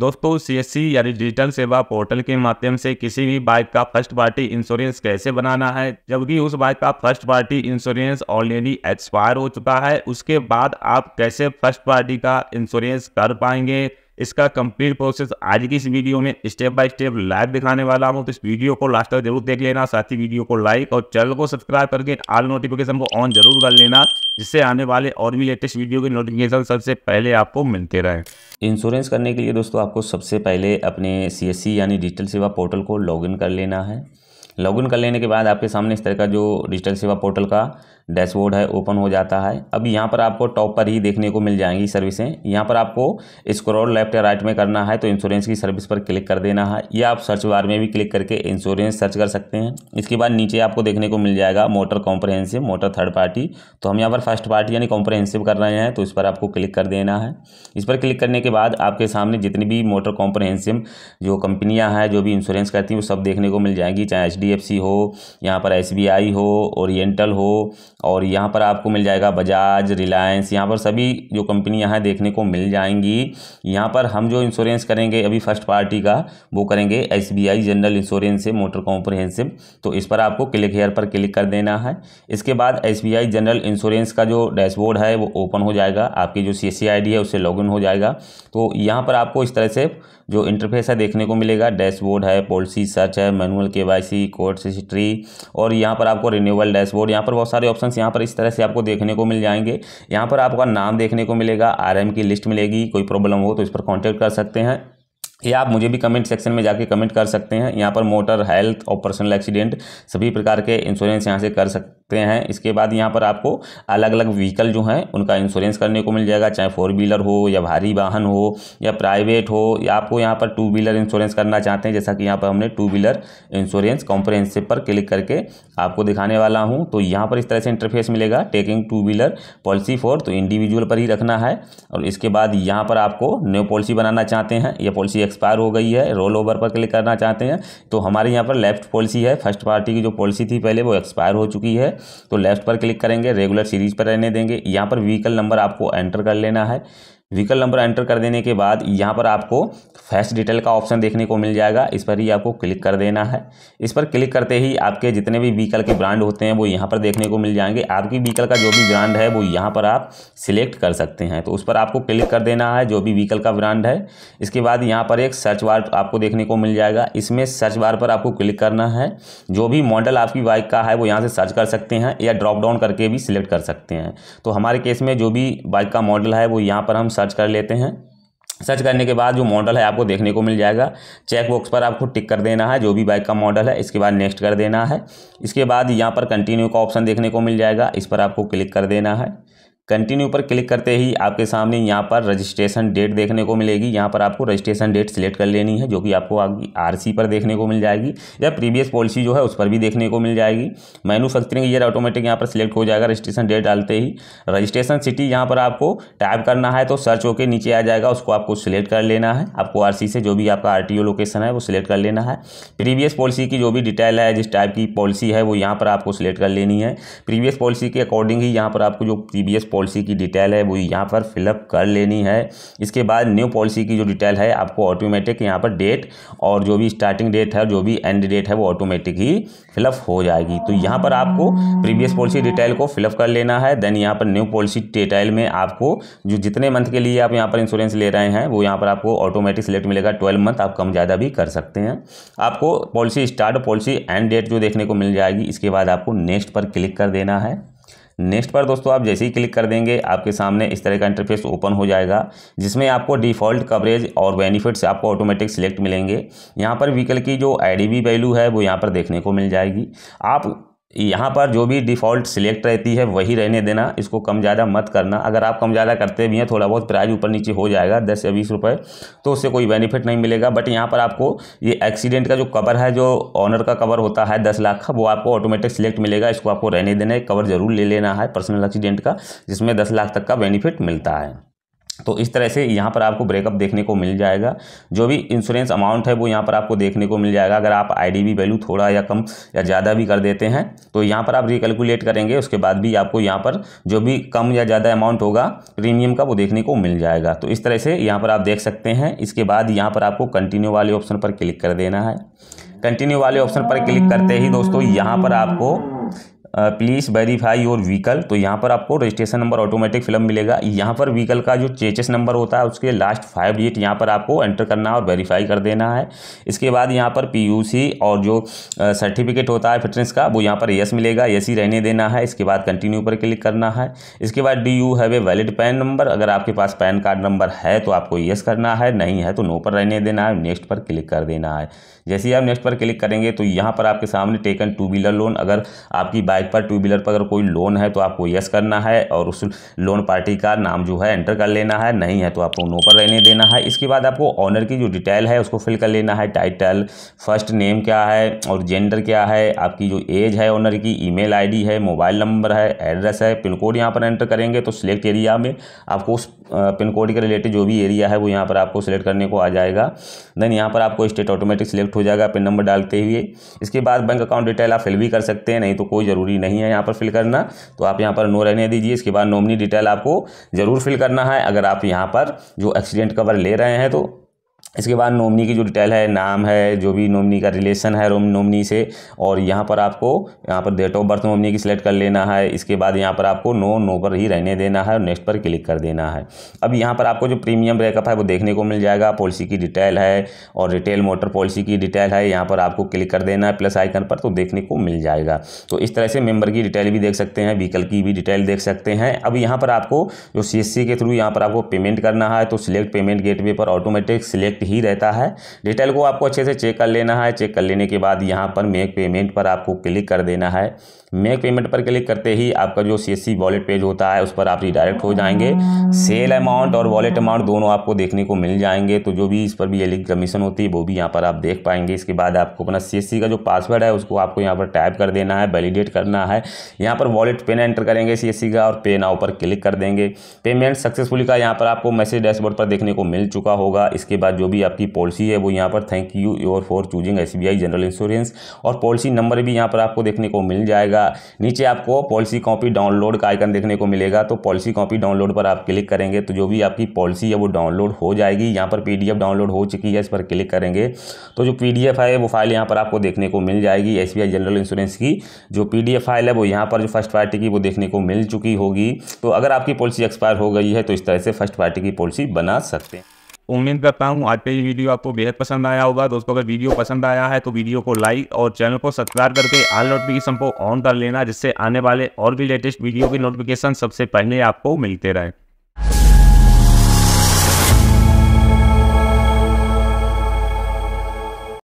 दोस्तों सी यानी डिजिटल सेवा पोर्टल के माध्यम से किसी भी बाइक का फर्स्ट पार्टी इंश्योरेंस कैसे बनाना है जबकि उस बाइक का first party insurance already expire हो चुका है उसके बाद आप कैसे फर्स्ट पार्टी का इंश्योरेंस कर पाएंगे इसका कंप्लीट प्रोसेस आज की इस वीडियो में स्टेप बाय स्टेप लाइव दिखाने वाला हूं तो इस वीडियो को लास्ट तक जरूर देख लेना साथ ही वीडियो को लाइक और चैनल को सब्सक्राइब करके ऑल नोटिफिकेशन को ऑन जरूर कर लेना जिससे आने वाले और भी लेटेस्ट वीडियो के नोटिफिकेशन सबसे पहले आपको मिलते रहे इंश्योरेंस करने के लिए दोस्तों आपको सबसे पहले अपने सी यानी डिजिटल सेवा पोर्टल को लॉग कर लेना है लॉगिन कर लेने के बाद आपके सामने इस तरह का जो डिजिटल सेवा पोर्टल का डैशबोर्ड है ओपन हो जाता है अब यहाँ पर आपको टॉप पर ही देखने को मिल जाएंगी सर्विसें यहाँ पर आपको स्क्रॉल लेफ्ट या राइट में करना है तो इंश्योरेंस की सर्विस पर क्लिक कर देना है या आप सर्च बार में भी क्लिक करके इंश्योरेंस सर्च कर सकते हैं इसके बाद नीचे आपको देखने को मिल जाएगा motor comprehensive motor third party तो हम यहाँ पर फर्स्ट पार्टी यानी कॉम्प्रहेंसिव कर रहे हैं तो इस पर आपको क्लिक कर देना है इस पर क्लिक करने के बाद आपके सामने जितनी भी मोटर कॉम्प्रहेंसिव जो कंपनियाँ हैं जो भी इंश्योरेंस करती हैं वो सब देखने को मिल जाएंगी चाहे एच हो यहाँ पर एस हो ओरिएटल हो और यहाँ पर आपको मिल जाएगा बजाज रिलायंस यहाँ पर सभी जो कंपनियाँ हैं देखने को मिल जाएंगी यहाँ पर हम जो इंश्योरेंस करेंगे अभी फर्स्ट पार्टी का वो करेंगे एस जनरल इंश्योरेंस से मोटर कॉम्प्रहेंसिव तो इस पर आपको क्लिक हेयर पर क्लिक कर देना है इसके बाद एस जनरल इंश्योरेंस का जो डैशबोर्ड है वो ओपन हो जाएगा आपकी जो सी सी है उससे लॉग हो जाएगा तो यहाँ पर आपको इस तरह से जो इंटरफेस है देखने को मिलेगा डैशबोर्ड है पॉलिसी सर्च है manual K Y C course history और यहाँ पर आपको रिन्यूअल डैशबोर्ड यहाँ पर बहुत सारे ऑप्शन ऑप्शंस यहाँ पर इस तरह से आपको देखने को मिल जाएंगे यहाँ पर आपका नाम देखने को मिलेगा आर की लिस्ट मिलेगी कोई प्रॉब्लम हो तो इस पर कॉन्टैक्ट कर सकते हैं या आप मुझे भी कमेंट सेक्शन में जाके कमेंट कर सकते हैं यहाँ पर मोटर हेल्थ और पर्सनल एक्सीडेंट सभी प्रकार के इंश्योरेंस यहाँ से कर सक सकते हैं इसके बाद यहाँ पर आपको अलग अलग व्हीकल जो हैं उनका इंश्योरेंस करने को मिल जाएगा चाहे फोर व्हीलर हो या भारी वाहन हो या प्राइवेट हो या आपको यहाँ पर टू व्हीलर इंश्योरेंस करना चाहते हैं जैसा कि यहाँ पर हमने टू व्हीलर इंश्योरेंस कॉम्प्रेंसिव पर क्लिक करके आपको दिखाने वाला हूँ तो यहाँ पर इस तरह से इंटरफेस मिलेगा taking two wheeler policy for तो इंडिविजुअल पर ही रखना है और इसके बाद यहाँ पर आपको न्यू पॉलिसी बनाना चाहते हैं यह पॉलिसी एक्सपायर हो गई है रोल ओवर पर क्लिक करना चाहते हैं तो हमारे यहाँ पर लेफ्ट पॉलिसी है फर्स्ट पार्टी की जो पॉलिसी थी पहले वो एक्सपायर हो चुकी है तो लेफ्ट पर क्लिक करेंगे रेगुलर सीरीज पर रहने देंगे यहाँ पर व्हीकल नंबर आपको एंटर कर लेना है व्हीकल नंबर एंटर कर देने के बाद यहाँ पर आपको फैस्ट डिटेल का ऑप्शन देखने को मिल जाएगा इस पर ही आपको क्लिक कर देना है इस पर क्लिक करते ही आपके जितने भी व्हीकल के ब्रांड होते हैं वो यहाँ पर देखने को मिल जाएंगे आपकी व्हीकल का जो भी ब्रांड है वो यहाँ पर आप सिलेक्ट कर सकते हैं तो उस पर आपको क्लिक कर देना है जो भी व्हीकल का ब्रांड है इसके बाद यहाँ पर एक सर्च बार आपको देखने को मिल जाएगा इसमें सर्च बार पर आपको क्लिक करना है जो भी मॉडल आपकी बाइक का है वो यहाँ से सर्च कर सकते हैं या ड्रॉप डाउन करके भी सिलेक्ट कर सकते हैं तो हमारे केस में जो भी बाइक का मॉडल है वो यहाँ पर हम सर्च सर्च कर लेते हैं सर्च करने के बाद जो मॉडल है आपको देखने को मिल जाएगा चेक बॉक्स पर आपको टिक कर देना है जो भी बाइक का मॉडल है इसके बाद नेक्स्ट कर देना है इसके बाद यहाँ पर कंटिन्यू का ऑप्शन देखने को मिल जाएगा इस पर आपको क्लिक कर देना है कंटिन्यू पर क्लिक करते ही आपके सामने यहाँ पर रजिस्ट्रेशन डेट देखने को मिलेगी यहाँ पर आपको रजिस्ट्रेशन डेट सिलेक्ट कर लेनी है जो कि आपको आरसी पर देखने को मिल जाएगी या प्रीवियस पॉलिसी जो है उस पर भी देखने को मिल जाएगी मैनुफैक्चरिंग ईयर ऑटोमेटिक यहाँ पर सिलेक्ट हो जाएगा रजिस्ट्रेशन डेट डालते ही रजिस्ट्रेशन सिटी यहाँ पर आपको टाइप करना है तो सर्च होकर नीचे आ जाएगा उसको आपको सिलेक्ट कर लेना है आपको आर से जो भी आपका आर लोकेशन है वो सिलेक्ट कर लेना है प्रीवियस पॉलिसी की जो भी डिटेल है जिस टाइप की पॉलिसी है वो यहाँ पर आपको सिलेक्ट कर लेनी है प्रीवियस पॉलिसी के अकॉर्डिंग ही यहाँ पर आपको जो प्रीवियस पॉलिसी की डिटेल है वो यहाँ पर फिलअप कर लेनी है इसके बाद न्यू पॉलिसी की जो डिटेल है आपको ऑटोमेटिक यहाँ पर डेट और जो भी स्टार्टिंग डेट है जो भी एंड डेट है वो ऑटोमेटिक ही फिलअप हो जाएगी तो यहाँ पर आपको प्रीवियस पॉलिसी डिटेल को फिलअप कर लेना है देन यहाँ पर न्यू पॉलिसी डिटेल में आपको जो जितने मंथ के लिए आप यहाँ पर इंश्योरेंस ले रहे हैं वो यहाँ पर आपको ऑटोमेटिक सिलेक्ट मिलेगा ट्वेल्व मंथ आप कम ज़्यादा भी कर सकते हैं आपको policy start policy end date जो देखने को मिल जाएगी इसके बाद आपको नेक्स्ट पर क्लिक कर देना है नेक्स्ट पर दोस्तों आप जैसे ही क्लिक कर देंगे आपके सामने इस तरह का इंटरफेस ओपन हो जाएगा जिसमें आपको डिफ़ॉल्ट कवरेज और बेनिफिट्स आपको ऑटोमेटिक सिलेक्ट मिलेंगे यहाँ पर व्हीकल की जो आई वैल्यू है वो यहाँ पर देखने को मिल जाएगी आप यहाँ पर जो भी डिफ़ॉल्ट सिलेक्ट रहती है वही रहने देना इसको कम ज़्यादा मत करना अगर आप कम ज़्यादा करते भी हैं थोड़ा बहुत प्राइज ऊपर नीचे हो जाएगा दस या बीस रुपये तो उससे कोई बेनिफिट नहीं मिलेगा बट यहाँ पर आपको ये एक्सीडेंट का जो कवर है जो ऑनर का कवर होता है दस लाख का वो आपको ऑटोमेटिक सिलेक्ट मिलेगा इसको आपको रहने देना है कवर ज़रूर ले लेना है पर्सनल एक्सीडेंट का जिसमें दस लाख तक का बेनिफिट मिलता है तो इस तरह से यहाँ पर आपको ब्रेकअप देखने को मिल जाएगा जो भी इंश्योरेंस अमाउंट है वो यहाँ पर आपको देखने को मिल जाएगा अगर आप आईडीबी वैल्यू थोड़ा या कम या ज़्यादा भी कर देते हैं तो यहाँ पर आप रिकलकुलेट करेंगे उसके बाद भी आपको यहाँ पर जो भी कम या ज़्यादा अमाउंट होगा प्रीमियम का वो देखने को मिल जाएगा तो इस तरह से यहाँ पर आप देख सकते हैं इसके बाद यहाँ पर आपको कंटिन्यू वाले ऑप्शन पर क्लिक कर देना है कंटिन्यू वाले ऑप्शन पर क्लिक करते ही दोस्तों यहाँ पर आपको प्लीज़ वेरीफाई योर व्हीकल तो यहाँ पर आपको रजिस्ट्रेशन नंबर ऑटोमेटिक फिल्म मिलेगा यहाँ पर व्हीकल का जो चेचेस नंबर होता है उसके लास्ट फाइव डिजिट यहाँ पर आपको एंटर करना है और वेरीफाई कर देना है इसके बाद यहाँ पर पीयूसी और जो सर्टिफिकेट होता है फिटनेस का वो यहाँ पर यस मिलेगा यस ही रहने देना है इसके बाद कंटिन्यू पर क्लिक करना है इसके बाद do you have a valid PAN number अगर आपके पास पैन कार्ड नंबर है तो आपको यस करना है नहीं है तो नो पर रहने देना है नेक्स्ट पर क्लिक कर देना है जैसे ही आप नेक्स्ट पर क्लिक करेंगे तो यहाँ पर आपके सामने टेकन टू व्हीलर लोन अगर आपकी बाइक बाइक पर टू व्हीलर पर अगर कोई लोन है तो आपको यस करना है और उस लोन पार्टी का नाम जो है एंटर कर लेना है नहीं है तो आपको नो पर रहने देना है इसके बाद आपको ऑनर की जो डिटेल है उसको फिल कर लेना है टाइटल फर्स्ट नेम क्या है और जेंडर क्या है आपकी जो एज है ऑनर की ई मेल है मोबाइल नंबर है एड्रेस है पिन कोड यहाँ पर एंटर करेंगे तो सिलेक्ट एरिया में आपको उस पिन कोड के रिलेटेड जो भी एरिया है वो यहाँ पर आपको सिलेक्ट करने को आ जाएगा देन यहाँ पर आपको स्टेट ऑटोमेटिक सिलेक्ट हो जाएगा पिन नंबर डालते हुए इसके बाद बैंक अकाउंट डिटेल आप फिल भी कर सकते हैं नहीं तो कोई ज़रूरी ज़रूरी नहीं है यहाँ पर फिल करना तो आप यहाँ पर नो रहने दीजिए इसके बाद नॉमिनी डिटेल आपको ज़रूर फिल करना है अगर आप यहाँ पर जो एक्सीडेंट कवर ले रहे हैं तो इसके बाद नॉमनी की जो डिटेल है नाम है जो भी नॉमनी का रिलेशन है रोम नॉमनी से और यहाँ पर आपको यहाँ पर डेट ऑफ बर्थ नॉमनी की सिलेक्ट कर लेना है इसके बाद यहाँ पर आपको नो नो पर ही रहने देना है और नेक्स्ट पर क्लिक कर देना है अब यहाँ पर आपको जो प्रीमियम ब्रेकअप है वो देखने को मिल जाएगा पॉलिसी की डिटेल है और रिटेल मोटर पॉलिसी की डिटेल है यहाँ पर आपको क्लिक कर देना है प्लस आइकन पर तो देखने को मिल जाएगा तो इस तरह से मेम्बर की डिटेल भी देख सकते हैं व्हीकल की भी डिटेल देख सकते हैं अब यहाँ पर आपको जो सी के थ्रू यहाँ पर आपको पेमेंट करना है तो सिलेक्ट पेमेंट गेट पर ऑटोमेटिक सिलेक्ट करेक्ट ही रहता है डिटेल को आपको अच्छे से चेक कर लेना है चेक कर लेने के बाद यहाँ पर मेक पेमेंट पर आपको क्लिक कर देना है मेक पेमेंट पर क्लिक करते ही आपका जो सी एस वॉलेट पेज होता है उस पर आप रिडायरेक्ट हो जाएंगे सेल अमाउंट और वॉलेट अमाउंट दोनों आपको देखने को मिल जाएंगे तो जो भी इस पर भी एलिक कमीशन होती है वो भी यहाँ पर आप देख पाएंगे इसके बाद आपको अपना सी का जो पासवर्ड है उसको आपको यहाँ पर टाइप कर देना है वैलिडेट करना है यहाँ पर वॉलेट पेन एंटर करेंगे सी का और पे नाउ पर क्लिक कर देंगे पेमेंट सक्सेसफुली का यहाँ पर आपको मैसेज डैशबोर्ड पर देखने को मिल चुका होगा इसके बाद जो भी आपकी पॉलिसी है वो यहाँ पर thank you your for choosing S general insurance और पॉलिसी नंबर भी यहाँ पर आपको देखने को मिल जाएगा नीचे आपको पॉलिसी कॉपी डाउनलोड का आइकन देखने को मिलेगा तो पॉलिसी कॉपी डाउनलोड पर आप क्लिक करेंगे तो जो भी आपकी पॉलिसी है वो डाउनलोड हो जाएगी यहाँ पर पी डाउनलोड हो चुकी है इस पर क्लिक करेंगे तो जो पी है वो फाइल यहाँ पर आपको देखने को मिल जाएगी एस जनरल इंश्योरेंस की जो पी फाइल है वो यहाँ पर जो फर्स्ट पार्टी की वो देखने को मिल चुकी होगी तो अगर आपकी पॉलिसी एक्सपायर हो गई है तो इस तरह से फर्स्ट पार्टी की पॉलिसी बना सकते हैं उम्मीद करता हूँ आज का ये वीडियो आपको बेहद पसंद आया होगा दोस्तों अगर वीडियो पसंद आया है तो वीडियो को लाइक और चैनल को सब्सक्राइब करके आल नोटिफिकेशन को ऑन कर लेना जिससे आने वाले और भी लेटेस्ट वीडियो की नोटिफिकेशन सबसे पहले आपको मिलते रहे